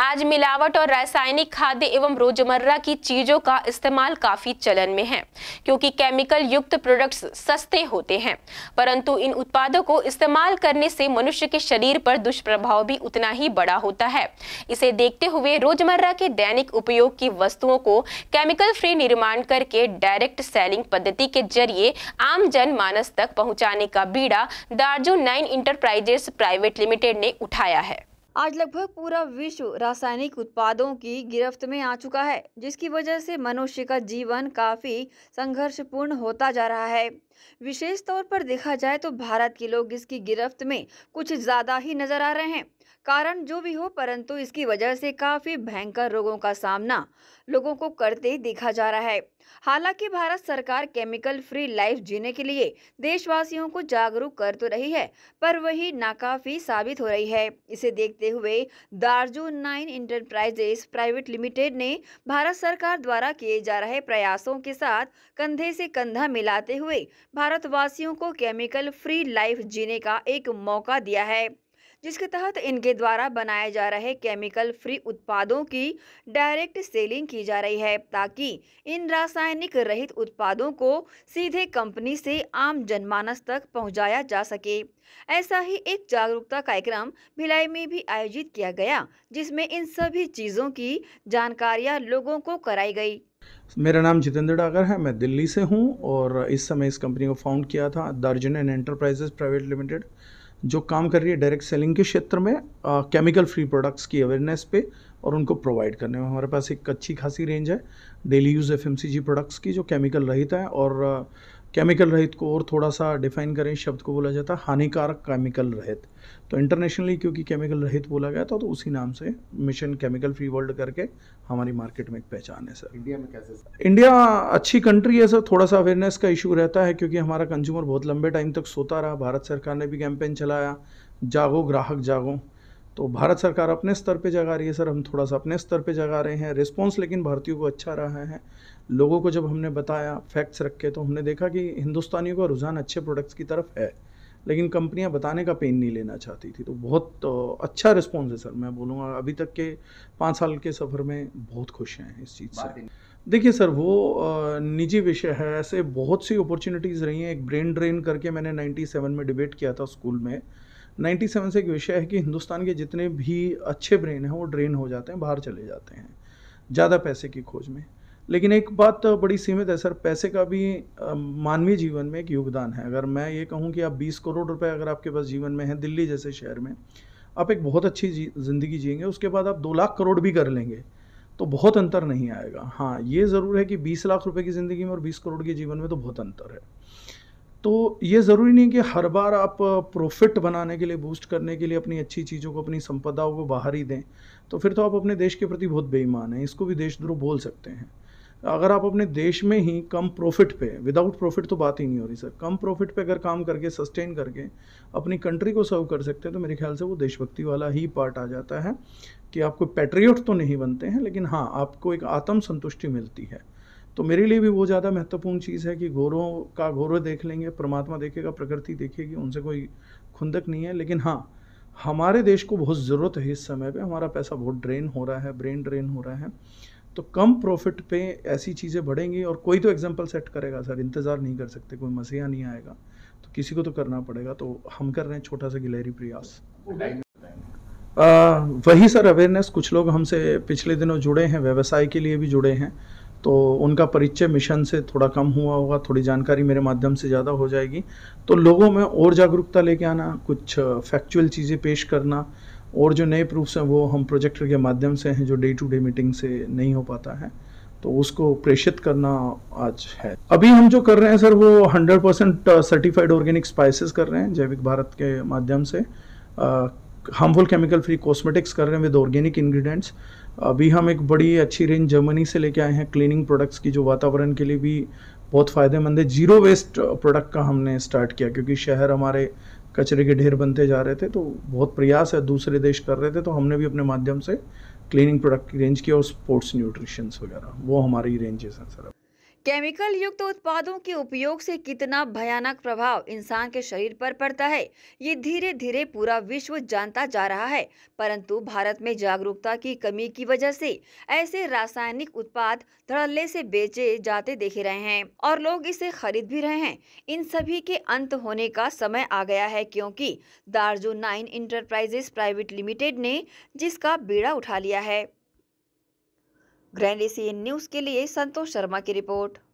आज मिलावट और रासायनिक खाद्य एवं रोजमर्रा की चीजों का इस्तेमाल काफी चलन में है क्योंकि केमिकल युक्त प्रोडक्ट्स सस्ते होते हैं परंतु इन उत्पादों को इस्तेमाल करने से मनुष्य के शरीर पर दुष्प्रभाव भी उतना ही बड़ा होता है इसे देखते हुए रोजमर्रा के दैनिक उपयोग की वस्तुओं को केमिकल फ्री निर्माण करके डायरेक्ट सेलिंग पद्धति के जरिए आम जन मानस तक पहुँचाने का बीड़ा Darju nine enterprises private limited ने उठाया है आज लगभग पूरा विश्व रासायनिक उत्पादों की गिरफ्त में आ चुका है जिसकी वजह से मनुष्य का जीवन काफ़ी संघर्षपूर्ण होता जा रहा है विशेष तौर पर देखा जाए तो भारत के लोग इसकी गिरफ्त में कुछ ज़्यादा ही नजर आ रहे हैं कारण जो भी हो परंतु इसकी वजह से काफ़ी भयंकर रोगों का सामना लोगों को करते देखा जा रहा है हालांकि भारत सरकार केमिकल फ्री लाइफ जीने के लिए देशवासियों को जागरूक कर तो रही है पर वही नाकाफी साबित हो रही है इसे देखते हुए Darju nine enterprises private limited ने भारत सरकार द्वारा किए जा रहे प्रयासों के साथ कंधे से कंधा मिलाते हुए भारतवासियों को केमिकल फ्री लाइफ जीने का एक मौका दिया है जिसके तहत इनके द्वारा बनाए जा रहे केमिकल फ्री उत्पादों की डायरेक्ट सेलिंग की जा रही है ताकि इन रासायनिक रहित उत्पादों को सीधे कंपनी से आम जनमानस तक पहुंचाया जा सके ऐसा ही एक जागरूकता कार्यक्रम भिलाई में भी आयोजित किया गया जिसमें इन सभी चीज़ों की जानकारियां लोगों को कराई गई मेरा नाम जितेंद्र डागर है मैं दिल्ली से हूँ और इस समय इस कंपनी को फाउंड किया था दर्जन एंड एंटरप्राइजेज प्राइवेट लिमिटेड जो काम कर रही है डायरेक्ट सेलिंग के क्षेत्र में केमिकल फ्री प्रोडक्ट्स की अवेयरनेस पे और उनको प्रोवाइड करने में हमारे पास एक अच्छी खासी रेंज है डेली यूज़ एफ प्रोडक्ट्स की जो केमिकल रहित है और केमिकल रहित को और थोड़ा सा डिफाइन करें शब्द को बोला जाता है हानिकारक केमिकल रहित तो इंटरनेशनली क्योंकि केमिकल रहित बोला गया था तो उसी नाम से मिशन केमिकल फ्री वर्ल्ड करके हमारी मार्केट में एक पहचान है सर इंडिया में कैसे सर? इंडिया अच्छी कंट्री है सर थोड़ा सा अवेयरनेस का इशू रहता है क्योंकि हमारा कंज्यूमर बहुत लंबे टाइम तक सोता रहा भारत सरकार ने भी कैंपेन चलाया जागो ग्राहक जागो तो भारत सरकार अपने स्तर पे जगा रही है सर हम थोड़ा सा अपने स्तर पे जगा रहे हैं रिस्पॉन्स लेकिन भारतीयों को अच्छा रहा है लोगों को जब हमने बताया फैक्ट्स रखे तो हमने देखा कि हिंदुस्तानियों का रुझान अच्छे प्रोडक्ट्स की तरफ है लेकिन कंपनियां बताने का पेन नहीं लेना चाहती थी तो बहुत तो अच्छा रिस्पॉन्स है सर मैं बोलूँगा अभी तक के पाँच साल के सफ़र में बहुत खुश हैं इस चीज़ से देखिए सर वो निजी विषय है ऐसे बहुत सी अपॉर्चुनिटीज़ रही हैं एक ब्रेन ड्रेन करके मैंने 97 में डिबेट किया था स्कूल में 97 से एक विषय है कि हिंदुस्तान के जितने भी अच्छे ब्रेन हैं वो ड्रेन हो जाते हैं बाहर चले जाते हैं ज़्यादा पैसे की खोज में लेकिन एक बात बड़ी सीमित है सर पैसे का भी मानवीय जीवन में एक योगदान है अगर मैं ये कहूँ कि आप 20 करोड़ रुपए अगर आपके पास जीवन में है दिल्ली जैसे शहर में आप एक बहुत अच्छी ज़िंदगी जियेंगे उसके बाद आप दो लाख करोड़ भी कर लेंगे तो बहुत अंतर नहीं आएगा हाँ ये ज़रूर है कि बीस लाख रुपये की ज़िंदगी में और बीस करोड़ के जीवन में तो बहुत अंतर है तो ये ज़रूरी नहीं कि हर बार आप प्रॉफिट बनाने के लिए बूस्ट करने के लिए अपनी अच्छी चीज़ों को अपनी संपदाओं को बाहर ही दें तो फिर तो आप अपने देश के प्रति बहुत बेईमान हैं इसको भी देशद्रोह बोल सकते हैं अगर आप अपने देश में ही कम प्रॉफिट पे विदाउट प्रॉफिट तो बात ही नहीं हो रही सर कम प्रॉफिट पे अगर काम करके सस्टेन करके अपनी कंट्री को सर्व कर सकते हैं तो मेरे ख्याल से वो देशभक्ति वाला ही पार्ट आ जाता है कि आपको पैट्रियट तो नहीं बनते हैं लेकिन हाँ आपको एक आत्म संतुष्टि मिलती है तो मेरे लिए भी वो ज़्यादा महत्वपूर्ण चीज़ है कि गोरों का गौरव देख लेंगे परमात्मा देखेगा प्रकृति देखेगी उनसे कोई खुंदक नहीं है लेकिन हाँ हमारे देश को बहुत ज़रूरत है इस समय पे हमारा पैसा बहुत ड्रेन हो रहा है ब्रेन ड्रेन हो रहा है तो कम प्रॉफिट पे ऐसी चीज़ें बढ़ेंगी और कोई तो एग्जाम्पल सेट करेगा सर इंतज़ार नहीं कर सकते कोई मसीहा नहीं आएगा तो किसी को तो करना पड़ेगा तो हम कर रहे हैं छोटा सा गिलहरी प्रयास आ, वही सर अवेयरनेस कुछ लोग हमसे पिछले दिनों जुड़े हैं व्यवसाय के लिए भी जुड़े हैं तो उनका परिचय मिशन से थोड़ा कम हुआ होगा थोड़ी जानकारी मेरे माध्यम से ज़्यादा हो जाएगी तो लोगों में और जागरूकता लेके आना कुछ फैक्चुअल चीज़ें पेश करना और जो नए प्रूफ्स हैं वो हम प्रोजेक्टर के माध्यम से हैं जो डे टू डे मीटिंग से नहीं हो पाता है तो उसको प्रेषित करना आज है अभी हम जो कर रहे हैं सर वो 100 परसेंट सर्टिफाइड ऑर्गेनिक स्पाइसेस कर रहे हैं जैविक भारत के माध्यम से हार्मफुल केमिकल फ्री कॉस्मेटिक्स कर रहे हैं विद ऑर्गेनिक इंग्रेडिएंट्स अभी हम एक बड़ी अच्छी रेंज जर्मनी से लेके आए हैं क्लीनिंग प्रोडक्ट्स की जो वातावरण के लिए भी बहुत फ़ायदेमंद है जीरो वेस्ट प्रोडक्ट का हमने स्टार्ट किया क्योंकि शहर हमारे कचरे के ढेर बनते जा रहे थे तो बहुत प्रयास है दूसरे देश कर रहे थे तो हमने भी अपने माध्यम से क्लीनिंग प्रोडक्ट की रेंज की और स्पोर्ट्स न्यूट्रिशंस वगैरह वो हमारी रेंजेस हैं सर केमिकल युक्त उत्पादों के उपयोग से कितना भयानक प्रभाव इंसान के शरीर पर पड़ता है ये धीरे धीरे पूरा विश्व जानता जा रहा है परंतु भारत में जागरूकता की कमी की वजह से ऐसे रासायनिक उत्पाद धड़ल्ले से बेचे जाते देखे रहे हैं और लोग इसे खरीद भी रहे हैं इन सभी के अंत होने का समय आ गया है क्योंकि दार्जो नाइन इंटरप्राइजेस प्राइवेट लिमिटेड ने जिसका बीड़ा उठा लिया है ग्रैंड एशियन न्यूज के लिए संतोष शर्मा की रिपोर्ट